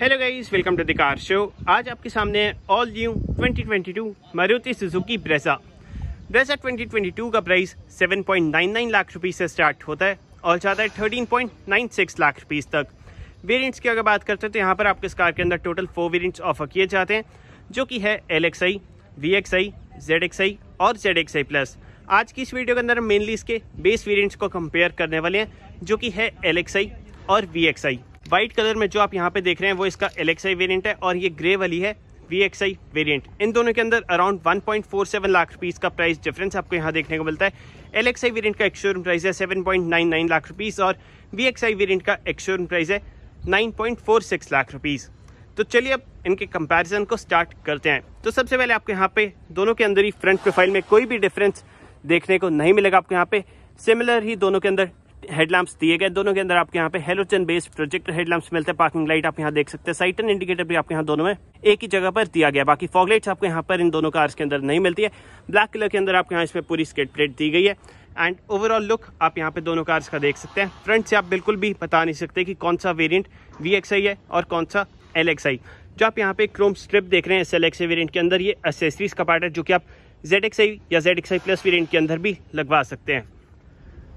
hello guys welcome to the car show आज आपके सामने all new 2022 Maruti Suzuki Brezza Brezza 2022 का प्राइस 7.99 लाख रुपीस से स्टार्ट होता है और जाता है 13.96 लाख रुपीस तक वेरिएंट्स की अगर बात करते हैं तो यहाँ पर आपके इस कार के अंदर टोटल फोर वेरिएंट्स ऑफर किए जाते हैं जो कि है L X I V X I Z X I और जेड एक्स आई प्लस आज की इस वीडियो के अंदर हम मेनली इसके बेस वेरियंट्स को कंपेयर करने वाले हैं जो कि है एल एक्स आई और V X I white colour में जो आप यहाँ पे देख रहे हैं वो इसका एल वेरियंट है और ये ग्रे वाली है वी वेरिएंट इन दोनों के अंदर अराउंड 1.47 लाख रुपीस का प्राइस डिफरेंस आपको यहाँ देखने को मिलता है एल वेरिएंट का एक्शोरूम प्राइस है 7.99 लाख रुपीस और वी वेरिएंट का एक्शोरूम प्राइस है 9.46 लाख रुपीस तो चलिए अब इनके कंपैरिजन को स्टार्ट करते हैं तो सबसे पहले आपको यहाँ पे दोनों के अंदर ही फ्रंट प्रोफाइल में कोई भी डिफरेंस देखने को नहीं मिलेगा आपको यहाँ पे सिमिलर ही दोनों के अंदर हेडलैम्प दिए गए दोनों के अंदर आपके यहाँ पे हेलोजन बेस्ड प्रोजेक्ट हेडलैम्प मिलते हैं पार्किंग लाइट आप यहाँ देख सकते हैं साइटन इंडिकेटर भी आपके यहाँ दोनों में एक ही जगह पर दिया गया बाकी फॉगलाइट्स आपको यहाँ पर इन दोनों कार्स के अंदर नहीं मिलती है ब्लैक कलर के अंदर आपके यहाँ इसमें पूरी स्केट प्लेट दी गई है एंड ओवरऑल लुक आप यहाँ पे दोनों कार्स का देख सकते हैं फ्रंट से आप बिल्कुल भी बता नहीं सकते कि कौन सा वेरियंट वी है और कौन सा एल जो आप यहाँ पे क्रोम स्ट्रिप देख रहे हैं एस एल वेरियंट के अंदर ये एसेसरीज का पार्ट है जो कि आप जेड या जेड प्लस वेरियंट के अंदर भी लगवा सकते हैं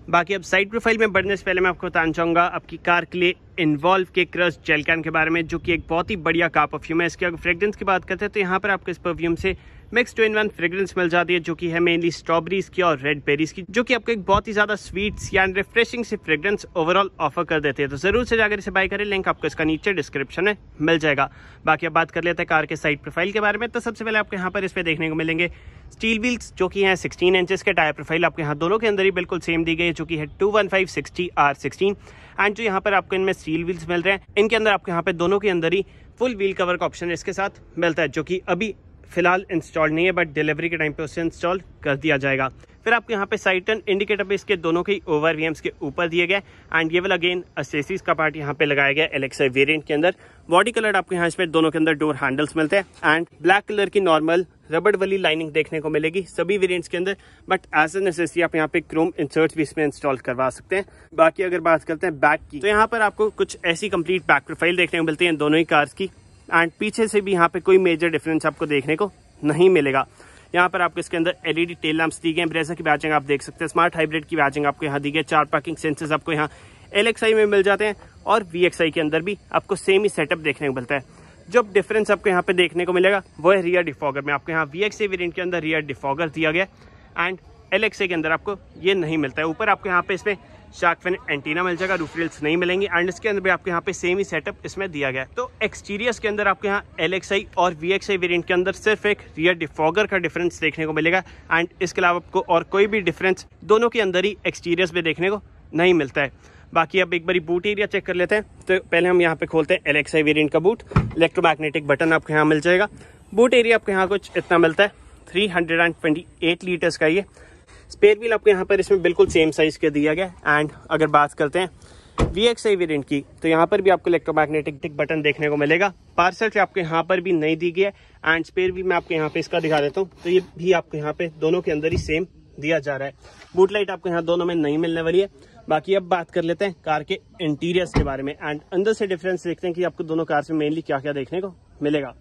बाकी अब साइड प्रोफाइल में बढ़ने से पहले मैं आपको बताना चाहूँगा आपकी कार के लिए इन्वॉल्व के क्रस जेल कैन के बारे में जो कि एक बहुत ही बढ़िया का परफ्यूम है इसके अगर फ्रेग्रेंस की बात करते हैं तो यहाँ पर आपको इस परफ्यूम से mix two in one fragrance मिल जाती है जो कि है मेनली स्ट्रॉबेरीज की और रेड बेरीज की जो कि आपको एक बहुत ही ज्यादा स्वीट्स एंड रिफ्रेशिंग से फ्रेग्रेंस ओवरऑल ऑफर कर देते हैं तो जरूर से जाकर इसे बाय करें लिंक आपको इसका नीचे डिस्क्रिप्शन में मिल जाएगा बाकी अब बात कर लेते हैं कार के साइड प्रोफाइल के बारे में तो सबसे पहले आपको यहाँ पर इस पर देखने को मिलेंगे स्टील व्हील्स जो कि हैं 16 इंचेस के टायर प्रोफाइल आपके यहाँ दोनों के अंदर ही बिल्कुल सेम दी गई है जो कि है two one five sixty R sixteen and जो यहाँ पर आपको इनमें स्टील व्हील्स मिल रहे हैं इनके अंदर आपको यहाँ पे दोनों के अंदर ही फुल व्हील कवर का ऑप्शन इसके साथ मिलता है जो कि अभी फिलहाल इंस्टॉल नहीं है बट डिलीवरी के टाइम पे उसे इंस्टॉल कर दिया जाएगा फिर आपको यहाँ पे साइटन इंडिकेटर पे इसके दोनों के ओवर वी के ऊपर दिए गए एंड ये वाला अगेन असेसिस का पार्ट यहाँ पे लगाया गया एलेक्सा वेरिएंट के अंदर बॉडी कलर आपको यहाँ इसमें दोनों के अंदर डोर हैंडल्स मिलते हैं एंड ब्लैक कलर की नॉर्मल रबड़ वाली लाइनिंग देखने को मिलेगी सभी वेरिएंट्स के अंदर बट एज एन एसेसरी आप यहाँ पे क्रोम इंसर्ट्स भी इसमें इंस्टॉल करवा सकते हैं बाकी अगर बात करते हैं बैक की तो यहाँ पर आपको कुछ ऐसी कंप्लीट बैक प्रोफाइल देखने को मिलती है दोनों ही कार्स की एंड पीछे से भी यहाँ पे कोई मेजर डिफरेंस आपको देखने को नहीं मिलेगा यहाँ पर आपको इसके अंदर एलईडी टेल लैंप्स दी गए ब्रेजर की बैचिंग आप देख सकते हैं स्मार्ट हाइब्रिड की बैचिंग आपको यहाँ दी गई चार पार्किंग सेंसेस आपको यहाँ एल में मिल जाते हैं और वी के अंदर भी आपको सेम ही सेटअप देखने को मिलता है जो डिफरेंस आपको यहाँ पे देखने को मिलेगा वो है रियर डिफॉगर में आपको यहाँ वी एक्स वेरियंट के अंदर रियर डिफॉगर दिया गया एंड एल के अंदर आपको ये नहीं मिलता है ऊपर आपको यहाँ पे इसमें शार्क फिन एंटीना मिल जाएगा रूफ रेल्स नहीं मिलेंगी एंड इसके अंदर भी आपके यहाँ पे सेम ही सेटअप इसमें दिया गया है तो एक्सटीरियर्स के अंदर आपके यहाँ एल और वी एक्स के अंदर सिर्फ एक रियर डिफॉगर का डिफरेंस देखने को मिलेगा एंड इसके अलावा आपको और कोई भी डिफरेंस दोनों के अंदर ही एक्सटीरियर्स में देखने को नहीं मिलता है बाकी अब एक बारी बूट एरिया चेक कर लेते हैं तो पहले हम यहाँ पे खोलते हैं एल एक्स वेरियंट का बूट इलेक्ट्रोमैग्नेटिक बटन आपको यहाँ मिल जाएगा बूट एरिया आपके यहाँ कुछ इतना मिलता है 328 लीटर्स का ये स्पेयर व्हील आपको यहाँ पर इसमें बिल्कुल सेम साइज़ के दिया गया एंड अगर बात करते हैं वी एक्स आई वेरियंट की तो यहाँ पर भी आपको इलेक्ट्रोमैग्नेटिक बटन देखने को मिलेगा पार्सल से आपको यहाँ पर भी नहीं दी गई है एंड स्पेयर भी मैं आपको यहाँ पे इसका दिखा देता हूँ तो ये भी आपको यहाँ पे दोनों के अंदर ही सेम दिया जा रहा है बूट लाइट आपको यहाँ दोनों में नहीं मिलने वाली है बाकी अब बात कर लेते हैं कार के इंटीरियर्स के बारे में एंड अंदर से डिफरेंस देखते हैं कि आपको दोनों कार से मेनली क्या क्या देखने को मिलेगा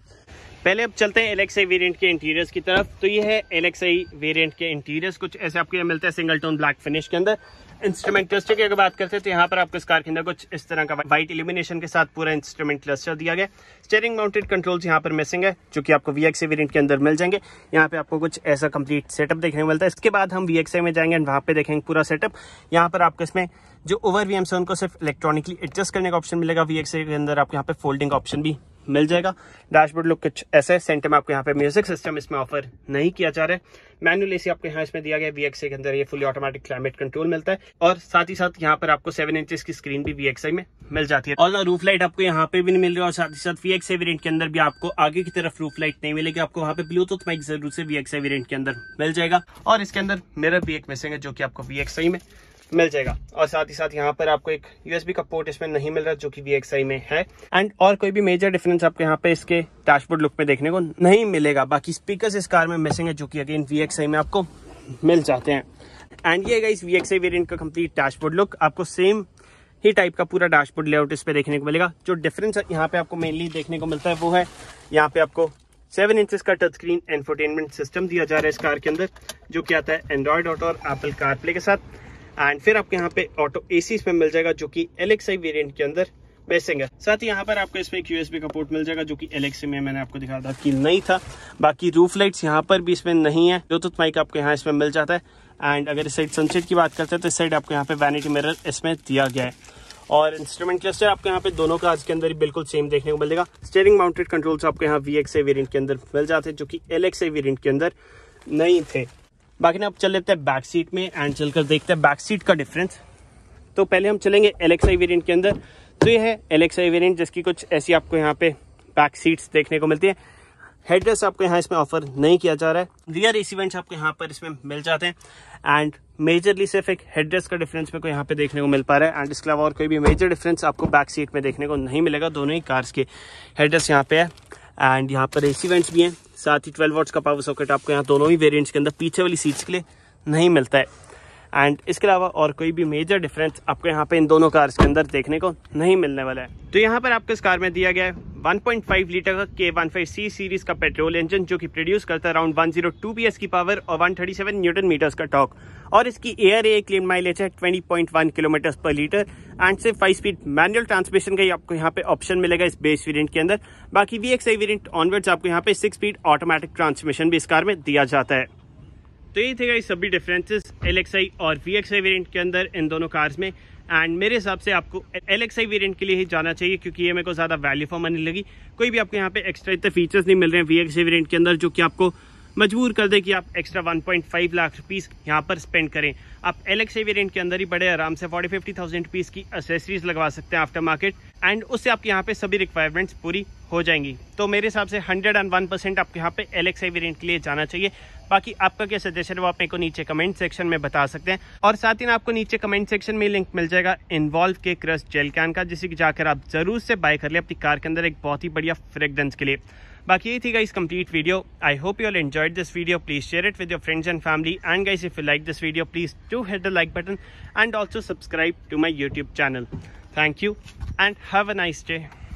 पहले अब चलते हैं एलेक्स वेरिएंट के इंटीरियर्स की तरफ तो ये है एलेक्स वेरिएंट के इंटीरियर्स कुछ ऐसे आपको ये मिलते हैं सिंगल टोन ब्लैक फिनिश के अंदर इंस्ट्रूमेंट क्लस्टर की अगर बात करते हैं तो यहाँ पर आपको इस कार के अंदर कुछ इस तरह का व्हाइट इलिमिनेशन के साथ पूरा इंस्ट्रूमेंट क्लस्टर दिया गया स्टेयरिंग माउंटेड कंट्रोल्स यहाँ पर मिसिंग है जो कि आपको वी एक्स के अंदर मिल जाएंगे यहाँ पे आपको कुछ ऐसा कंप्लीट सेटअप देखने को मिलता है इसके बाद हम वी में जाएंगे एंड वहाँ पे देखेंगे पूरा सेटअप यहाँ पर आपको इसमें जो ओवर वी है उनको सिर्फ इलेक्ट्रॉनिकली एडजस्ट करने का ऑप्शन मिलेगा वी के अंदर आपको यहाँ पे फोल्डिंग ऑप्शन भी मिल जाएगा डैशबोर्ड लुक कुछ ऐसे सेंटर में आपको यहाँ पे म्यूजिक सिस्टम इसमें ऑफर नहीं किया जा रहा है मैनुअल एसी आपको यहाँ इसमें दिया गया वी के अंदर ये फुली ऑटोमेटिक क्लाइमेट कंट्रोल मिलता है और साथ ही साथ यहाँ पर आपको सेवन इंचेस की स्क्रीन भी वी में मिल जाती है और रूफ लाइट आपको यहाँ पे भी नहीं मिल रही और साथ ही साथ वीएक्सआई वेरियंट के अंदर भी आपको आगे की तरफ रूफ लाइट नहीं मिलेगी आपको वहाँ पे ब्लूटूथ माइक जरूर से वी वेरियंट के अंदर मिल जाएगा और इसके अंदर मेरा भी एक मिसिंग है जो कि आपको वी में मिल जाएगा और साथ ही साथ यहाँ पर आपको एक यूएसबी का पोर्ट इसमें नहीं मिल रहा जो कि वी में है एंड और कोई भी मेजर डिफरेंस आपको यहाँ पे इसके डैशबोर्ड लुक में देखने को नहीं मिलेगा बाकी स्पीकर्स इस कार में मिसिंग है जो कि अगेन वी में आपको मिल जाते हैं एंड ये इस वी एक्स वेरियंट का कंप्लीट डैशबोर्ड लुक आपको सेम ही टाइप का पूरा डैशबोर्ड लेआउट इस पर देखने को मिलेगा जो डिफरेंस यहाँ पे आपको मेनली देखने को मिलता है वो है यहाँ पे आपको सेवन इंचज का टच स्क्रीन एंटरटेनमेंट सिस्टम दिया जा रहा है इस कार के अंदर जो क्या आता है एंड्रॉयड ऑटो और एप्पल प्ले के साथ एंड फिर आपके यहाँ पे ऑटो ए सी इसमें मिल जाएगा जो कि एल एक्स आई वेरियंट के अंदर बेसिंग साथ ही यहाँ पर आपको इसमें एक यूएसबी का पोर्ट मिल जाएगा जो कि एक्स में मैंने आपको दिखाया था कि नहीं था बाकी रूफ लाइट्स यहाँ पर भी इसमें नहीं है ब्लूटूथ माइक आपको यहाँ इसमें मिल जाता है एंड अगर इस साइड सनसेट की बात करते हैं तो इस साइड आपको यहाँ पे वैनिटी मिरर इसमें दिया गया है और इंस्ट्रूमेंट क्लस्टर आपके यहाँ पे दोनों का आज के अंदर बिल्कुल सेम देखने को मिलेगा स्टेयरिंग माउंटेड कंट्रोल्स आपके यहाँ वी एक्स वेरियंट के अंदर मिल जाते हैं जो कि एल एक्स वेरियंट के अंदर नहीं थे बाकी ना अब चल लेते हैं बैक सीट में एंड चलकर देखते हैं बैक सीट का डिफरेंस तो पहले हम चलेंगे एलेक्साई वेरियंट के अंदर तो ये है एलेक्साई वेरियंट जिसकी कुछ ऐसी आपको यहाँ पे बैक सीट्स देखने को मिलती है हेडरेस आपको यहाँ इसमें ऑफर नहीं किया जा रहा है रियर एसीवेंट्स आपको यहाँ पर इसमें मिल जाते हैं एंड मेजरली सिर्फ एक हेडरेस का डिफरेंस मेरे को यहाँ पे देखने को मिल पा रहा है एंड इसके अलावा और कोई भी मेजर डिफरेंस आपको बैक सीट में देखने को नहीं मिलेगा दोनों ही कार्स के हेडरेस यहाँ पे है एंड यहाँ पर एसी वेंट्स भी हैं साथ ही 12 वॉट्स का पावर सॉकेट आपको यहाँ दोनों ही वेरिएंट्स के अंदर पीछे वाली सीट्स के लिए नहीं मिलता है एंड इसके अलावा और कोई भी मेजर डिफरेंस आपको यहाँ पे इन दोनों कार्स के अंदर देखने को नहीं मिलने वाला है तो यहाँ पर आपको इस कार में दिया गया है 1.5 लीटर का के वन सी सीरीज का पेट्रोल इंजन जो कि प्रोड्यूस करता है अराउंड 102 पीएस की पावर और 137 न्यूटन मीटर्स का टॉक और इसकी एयर ए क्लीन माइलेज है 20.1 किलोमीटर पर लीटर एंड सिर्फ फाइव स्पीड मैनुअल ट्रांसमिशन का आपको यहाँ पे ऑप्शन मिलेगा इस बेस वेरियंट के अंदर बाकी V X I variant onwards आपको यहाँ पे सिक्स स्पीड ऑटोमेटिक ट्रांसमिशन भी इस कार में दिया जाता है तो ये थे गाइस सभी डिफरेंसेस एल और वी वेरियंट के अंदर इन दोनों कार्स में एंड मेरे हिसाब से आपको एल एक्स आई वेरियंट के लिए ही जाना चाहिए क्योंकि ये मेरे को ज़्यादा वैल्यू फॉर मनी लगी कोई भी आपको यहाँ पे एक्स्ट्रा इतने फीचर्स नहीं मिल रहे हैं वी एक्स वेरियंट के अंदर जो कि आपको मजबूर कर दे कि आप एक्स्ट्रा 1.5 लाख रुपीस यहाँ पर स्पेंड करें आप एल एक्स वेरियंट के अंदर ही बड़े आराम से फोर्टी फिफ्टी थाउजेंड रुपीज़ की असेसरीज लगवा सकते हैं आफ्टर मार्केट एंड उससे आपके यहाँ पे सभी रिक्वायरमेंट्स पूरी हो जाएंगी तो मेरे हिसाब से हंड्रेड एंड वन परसेंट आपके यहाँ पे एल एक्स के लिए जाना चाहिए बाकी आपका क्या सजेशन है वो आप मेरे को नीचे कमेंट सेक्शन में बता सकते हैं और साथ ही ना आपको नीचे कमेंट सेक्शन में लिंक मिल जाएगा इन्वॉल्व के क्रस जेल कैन का जिसे जाकर आप जरूर से बाय कर ले अपनी कार के अंदर एक बहुत ही बढ़िया फ्रेगरेंस के लिए बाकी यही थी guys complete video I hope you all enjoyed this video please share it with your friends and family and guys if you like this video please to hit the like button and also subscribe to my YouTube channel thank you and have a nice day